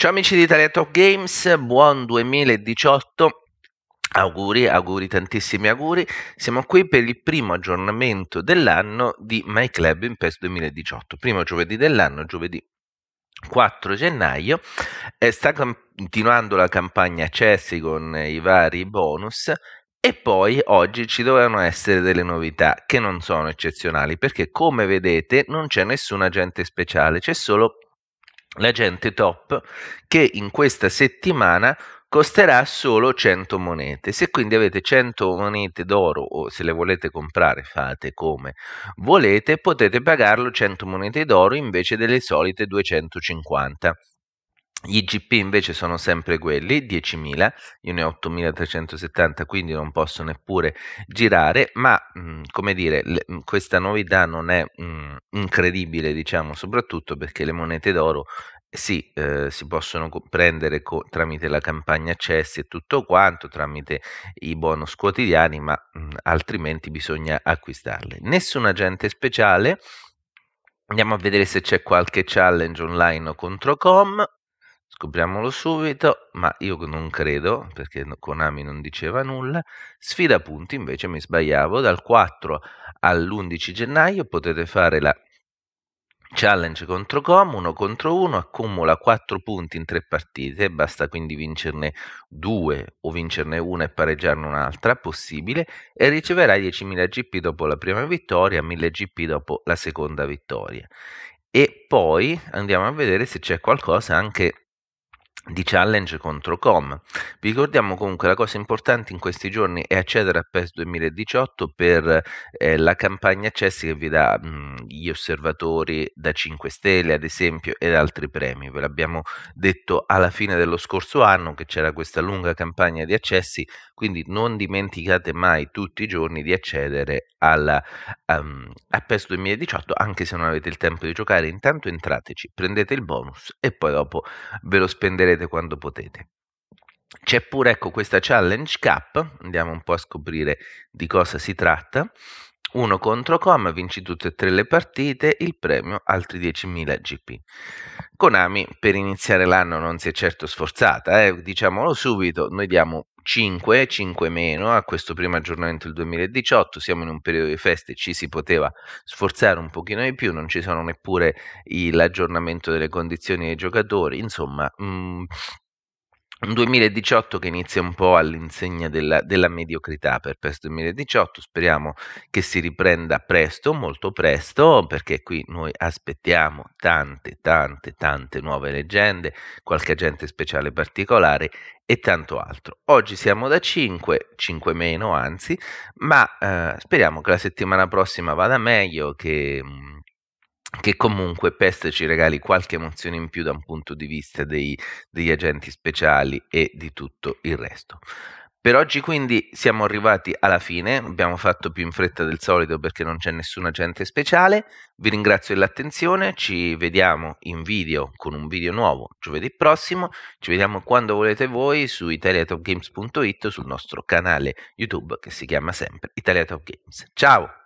Ciao amici di Italia Top Games, buon 2018. Auguri, auguri, tantissimi auguri. Siamo qui per il primo aggiornamento dell'anno di My Club in PES 2018. Primo giovedì dell'anno, giovedì 4 gennaio. Eh, sta continuando la campagna Cessi con i vari bonus. E poi oggi ci dovevano essere delle novità che non sono eccezionali perché come vedete non c'è nessun agente speciale, c'è solo l'agente top che in questa settimana costerà solo 100 monete. Se quindi avete 100 monete d'oro o se le volete comprare fate come volete, potete pagarlo 100 monete d'oro invece delle solite 250. Gli IGP invece sono sempre quelli, 10.000, io ne ho 8.370 quindi non posso neppure girare, ma mh, mhmm, come dire, le, mhmm, questa novità non è mh, mhmm, incredibile diciamo soprattutto perché le monete d'oro sì, eh, si possono prendere co- tramite la campagna accessi e tutto quanto, tramite i bonus quotidiani, ma mh, altrimenti bisogna acquistarle. Nessun agente speciale. Andiamo a vedere se c'è qualche challenge online contro com scopriamolo subito, ma io non credo, perché Konami non diceva nulla. Sfida punti invece mi sbagliavo, dal 4 all'11 gennaio potete fare la challenge contro Com, 1 contro 1, accumula 4 punti in 3 partite, basta quindi vincerne 2 o vincerne una e pareggiarne un'altra, possibile, e riceverai 10.000 GP dopo la prima vittoria, 1.000 GP dopo la seconda vittoria. E poi andiamo a vedere se c'è qualcosa anche di challenge contro Com. Vi ricordiamo comunque la cosa importante in questi giorni è accedere a PES 2018 per eh, la campagna accessi che vi dà mh, mhmm, gli osservatori da 5 stelle ad esempio ed altri premi. Ve l'abbiamo detto alla fine dello scorso anno che c'era questa lunga campagna di accessi, quindi non dimenticate mai tutti i giorni di accedere alla, um, a PES 2018 anche se non avete il tempo di giocare. Intanto entrateci, prendete il bonus e poi dopo ve lo spenderete Vedrete quando potete. C'è pure ecco, questa Challenge Cup, andiamo un po' a scoprire di cosa si tratta. Uno contro Com, vinci tutte e tre le partite, il premio altri 10.000 GP. Konami per iniziare l'anno non si è certo sforzata, eh? diciamolo subito, noi diamo 5, 5 meno a questo primo aggiornamento del 2018, siamo in un periodo di feste, ci si poteva sforzare un pochino di più, non ci sono neppure l'aggiornamento delle condizioni dei giocatori, insomma mh, mm, un 2018 che inizia un po' all'insegna della, della, mediocrità per PES 2018, speriamo che si riprenda presto, molto presto, perché qui noi aspettiamo tante, tante, tante nuove leggende, qualche agente speciale particolare e tanto altro. Oggi siamo da 5, 5 meno anzi, ma eh, speriamo che la settimana prossima vada meglio, che... Mh, mm, che comunque PES ci regali qualche emozione in più da un punto di vista dei, degli agenti speciali e di tutto il resto. Per oggi quindi siamo arrivati alla fine, abbiamo fatto più in fretta del solito perché non c'è nessun agente speciale, vi ringrazio dell'attenzione, ci vediamo in video con un video nuovo giovedì prossimo, ci vediamo quando volete voi su italiatopgames.it sul nostro canale YouTube che si chiama sempre Italiatopgames. Ciao!